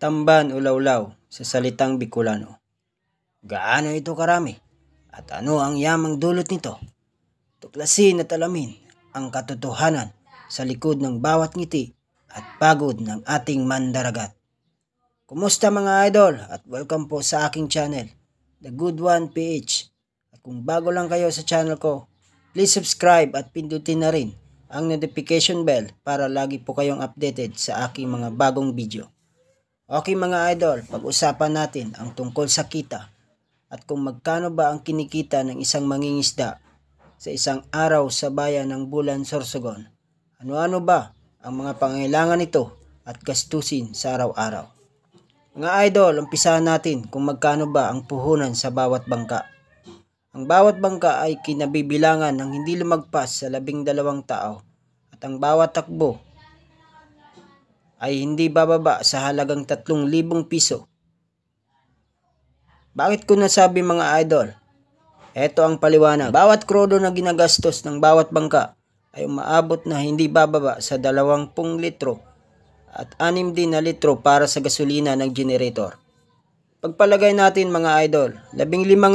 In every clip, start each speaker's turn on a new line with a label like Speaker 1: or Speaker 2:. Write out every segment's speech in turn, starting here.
Speaker 1: tamban o lawlaw sa salitang Bicolano. Gaano ito karami? At ano ang yamang dulot nito? Tuklasin at alamin ang katotohanan sa likod ng bawat ngiti at pagod ng ating mandaragat. Kumusta mga idol at welcome po sa aking channel, The Good One PH. At kung bago lang kayo sa channel ko, please subscribe at pindutin na rin ang notification bell para lagi po kayong updated sa aking mga bagong video. Okay mga idol, pag-usapan natin ang tungkol sa kita at kung magkano ba ang kinikita ng isang mangingisda sa isang araw sa bayan ng Bulan Sorsogon. Ano-ano ba ang mga pangailangan nito at gastusin sa araw-araw. Mga idol, umpisahan natin kung magkano ba ang puhunan sa bawat bangka. Ang bawat bangka ay kinabibilangan ng hindi lumagpas sa labing dalawang tao at ang bawat takbo ay hindi bababa sa halagang 3,000 piso. Bakit ko nasabi mga idol? Ito ang paliwanag. Bawat krodo na ginagastos ng bawat bangka ay umaabot na hindi bababa sa 20 litro at 6 na litro para sa gasolina ng generator. Pagpalagay natin mga idol, 15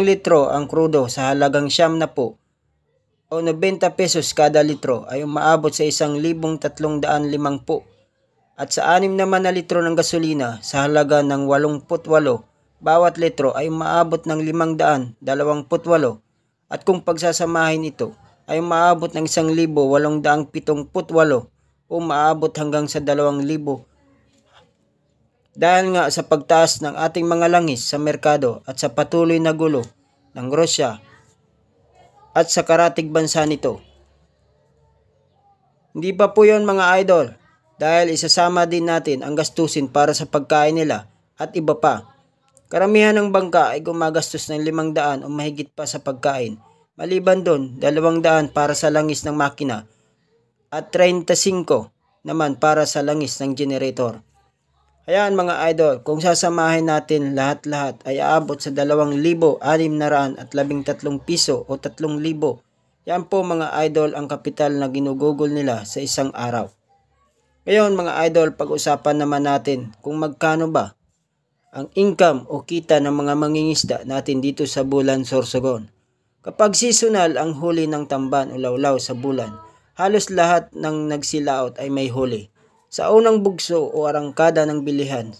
Speaker 1: litro ang krudo sa halagang siyam na po o 90 pesos kada litro ay umaabot sa 1,305 po at sa anim naman na litro ng gasolina sa halaga ng 88 bawat litro ay maabot ng 528 at kung pagsasamahin ito ay maabot ng 1,878 o maabot hanggang sa 2,000 dahil nga sa pagtaas ng ating mga langis sa merkado at sa patuloy na gulo ng Rusya at sa karatig bansa nito. Hindi pa po yon mga idol dahil isasama din natin ang gastusin para sa pagkain nila at iba pa. Karamihan ng bangka ay gumagastos ng 500 o mahigit pa sa pagkain. Maliban doon, 200 para sa langis ng makina at 35 naman para sa langis ng generator. Ayan mga idol, kung sasamahin natin lahat-lahat ay aabot sa at 13 piso o 3,000. Yan po mga idol ang kapital na ginugugol nila sa isang araw. Ngayon mga idol, pag-usapan naman natin kung magkano ba ang income o kita ng mga mangingisda natin dito sa bulan Sorsogon. Kapag seasonal ang huli ng tamban o lawlaw sa bulan, halos lahat ng nagsilaot ay may huli. Sa unang bugso o arangkada ng bilihan,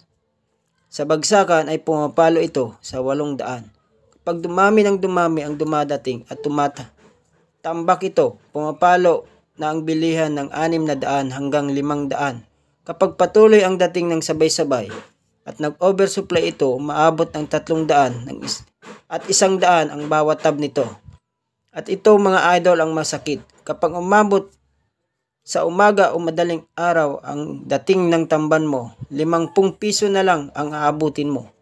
Speaker 1: sa bagsakan ay pumapalo ito sa walong daan. Kapag dumami ng dumami ang dumadating at tumata, tambak ito, pumapalo na ang bilihan ng 600 hanggang 500 kapag patuloy ang dating ng sabay-sabay at nag-oversupply ito, maabot ng 300 ng at 100 ang bawat tab nito. At ito mga idol ang masakit. Kapag umabot sa umaga o madaling araw ang dating ng tamban mo, 50 piso na lang ang aabutin mo.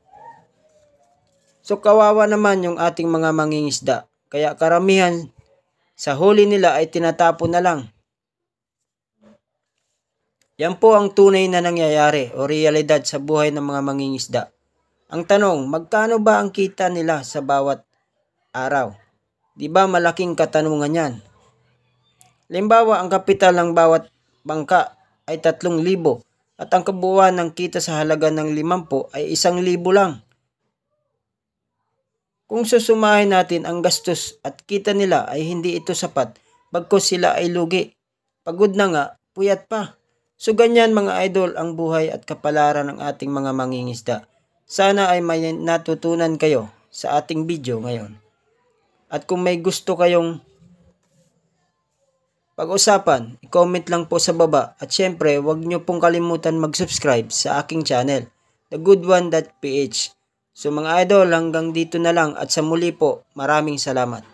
Speaker 1: So kawawa naman yung ating mga mangingisda. Kaya karamihan sa huli nila ay tinatapon na lang. Yan po ang tunay na nangyayari o realidad sa buhay ng mga mangingisda. Ang tanong, magkano ba ang kita nila sa bawat araw? Di ba malaking katanungan yan? Limbawa, ang kapital ng bawat bangka ay 3,000 at ang kabuuan ng kita sa halaga ng 50 ay 1,000 lang. Kung susumahin natin ang gastos at kita nila ay hindi ito sapat, bagkos sila ay lugi. Pagod na nga, puyat pa. So ganyan mga idol ang buhay at kapalaran ng ating mga mangingisda. Sana ay may natutunan kayo sa ating video ngayon. At kung may gusto kayong pag-usapan, i-comment lang po sa baba at syempre huwag nyo pong kalimutan mag-subscribe sa aking channel, The Good One.ph. So mga idol, hanggang dito na lang at sa muli po, maraming salamat.